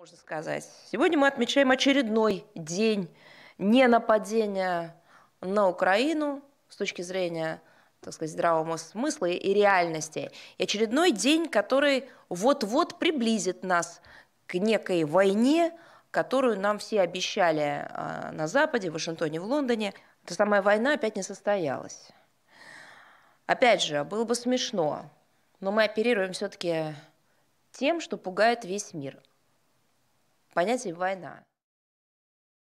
можно сказать. Сегодня мы отмечаем очередной день ненападения на Украину с точки зрения, так сказать, здравого смысла и реальности. И очередной день, который вот-вот приблизит нас к некой войне, которую нам все обещали а, на Западе, в Вашингтоне, в Лондоне. Эта самая война опять не состоялась. Опять же, было бы смешно, но мы оперируем все-таки тем, что пугает весь мир понятие «война».